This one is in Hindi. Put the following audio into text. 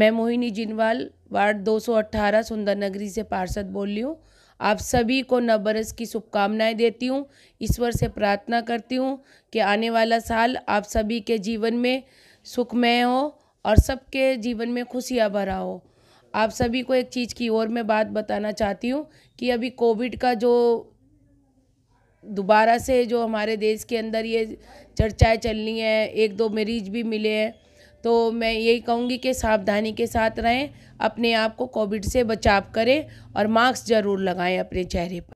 मैं मोहिनी जिनवाल वार्ड 218 नगरी से पार्षद बोल रही हूँ आप सभी को नव बरस की शुभकामनाएं देती हूँ ईश्वर से प्रार्थना करती हूँ कि आने वाला साल आप सभी के जीवन में सुखमय हो और सबके जीवन में खुशियाँ भरा हो आप सभी को एक चीज़ की ओर मैं बात बताना चाहती हूँ कि अभी कोविड का जो दोबारा से जो हमारे देश के अंदर ये चर्चाएं चल रही हैं एक दो मरीज भी मिले हैं तो मैं यही कहूँगी कि सावधानी के साथ रहें अपने आप को कोविड से बचाव करें और मास्क ज़रूर लगाएं अपने चेहरे पर